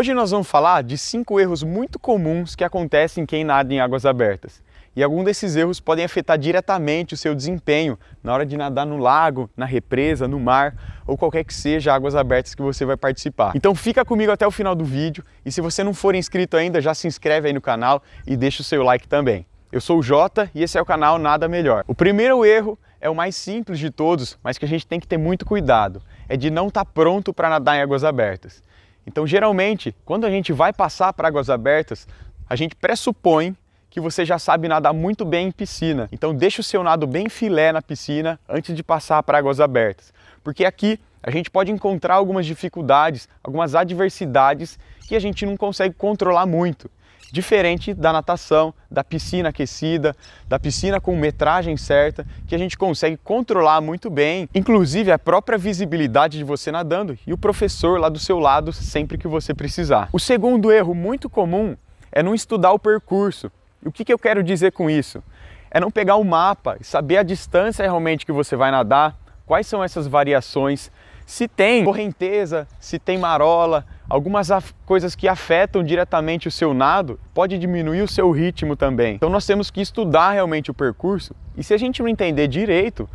Hoje nós vamos falar de cinco erros muito comuns que acontecem quem nada em águas abertas. E algum desses erros podem afetar diretamente o seu desempenho na hora de nadar no lago, na represa, no mar ou qualquer que seja águas abertas que você vai participar. Então fica comigo até o final do vídeo e se você não for inscrito ainda, já se inscreve aí no canal e deixa o seu like também. Eu sou o Jota e esse é o canal Nada Melhor. O primeiro erro é o mais simples de todos, mas que a gente tem que ter muito cuidado, é de não estar tá pronto para nadar em águas abertas. Então, geralmente, quando a gente vai passar para águas abertas, a gente pressupõe que você já sabe nadar muito bem em piscina. Então, deixa o seu nado bem filé na piscina antes de passar para águas abertas, porque aqui a gente pode encontrar algumas dificuldades, algumas adversidades que a gente não consegue controlar muito. Diferente da natação, da piscina aquecida, da piscina com metragem certa, que a gente consegue controlar muito bem, inclusive a própria visibilidade de você nadando e o professor lá do seu lado sempre que você precisar. O segundo erro muito comum é não estudar o percurso. E o que, que eu quero dizer com isso? É não pegar o mapa e saber a distância realmente que você vai nadar, quais são essas variações, se tem correnteza, se tem marola, algumas coisas que afetam diretamente o seu nado pode diminuir o seu ritmo também. Então nós temos que estudar realmente o percurso e se a gente não entender direito,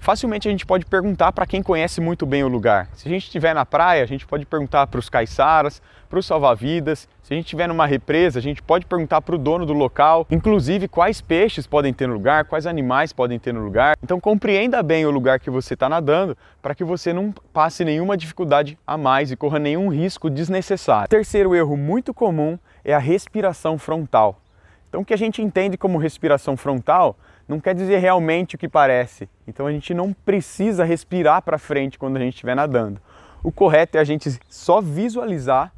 facilmente a gente pode perguntar para quem conhece muito bem o lugar. Se a gente estiver na praia, a gente pode perguntar para os caiçaras, para os salva-vidas. Se a gente estiver numa represa, a gente pode perguntar para o dono do local, inclusive quais peixes podem ter no lugar, quais animais podem ter no lugar. Então compreenda bem o lugar que você está nadando para que você não passe nenhuma dificuldade a mais e corra nenhum risco desnecessário. Terceiro erro muito comum é a respiração frontal. Então o que a gente entende como respiração frontal não quer dizer realmente o que parece. Então a gente não precisa respirar para frente quando a gente estiver nadando. O correto é a gente só visualizar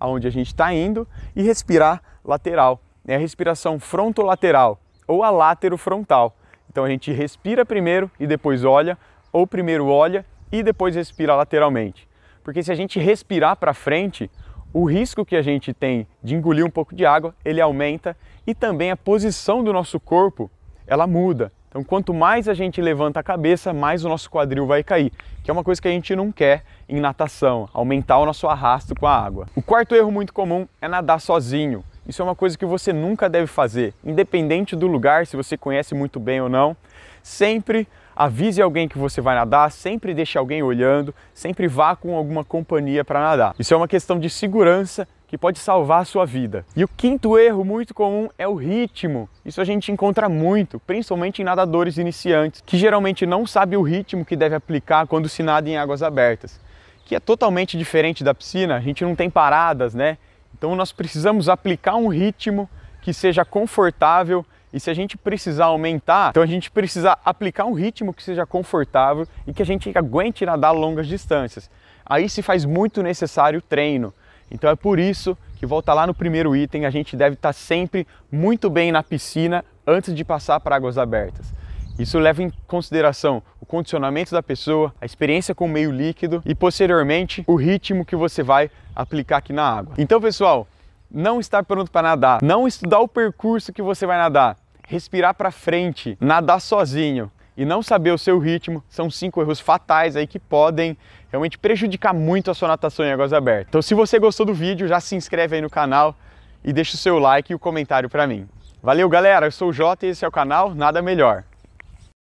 aonde a gente está indo e respirar lateral. É a respiração frontolateral ou a frontal. Então a gente respira primeiro e depois olha, ou primeiro olha e depois respira lateralmente. Porque se a gente respirar para frente, o risco que a gente tem de engolir um pouco de água, ele aumenta e também a posição do nosso corpo ela muda. Então, quanto mais a gente levanta a cabeça, mais o nosso quadril vai cair, que é uma coisa que a gente não quer em natação, aumentar o nosso arrasto com a água. O quarto erro muito comum é nadar sozinho. Isso é uma coisa que você nunca deve fazer, independente do lugar, se você conhece muito bem ou não. Sempre avise alguém que você vai nadar, sempre deixe alguém olhando, sempre vá com alguma companhia para nadar. Isso é uma questão de segurança que pode salvar a sua vida. E o quinto erro muito comum é o ritmo. Isso a gente encontra muito, principalmente em nadadores iniciantes, que geralmente não sabe o ritmo que deve aplicar quando se nada em águas abertas, que é totalmente diferente da piscina, a gente não tem paradas, né? Então nós precisamos aplicar um ritmo que seja confortável e se a gente precisar aumentar, então a gente precisa aplicar um ritmo que seja confortável e que a gente aguente nadar longas distâncias. Aí se faz muito necessário o treino. Então é por isso que volta lá no primeiro item, a gente deve estar sempre muito bem na piscina antes de passar para águas abertas. Isso leva em consideração o condicionamento da pessoa, a experiência com o meio líquido e posteriormente o ritmo que você vai aplicar aqui na água. Então, pessoal, não estar pronto para nadar, não estudar o percurso que você vai nadar, respirar para frente, nadar sozinho, e não saber o seu ritmo são cinco erros fatais aí que podem realmente prejudicar muito a sua natação em águas abertas. Então, se você gostou do vídeo, já se inscreve aí no canal e deixa o seu like e o comentário para mim. Valeu, galera. Eu sou o Jota e esse é o canal Nada Melhor.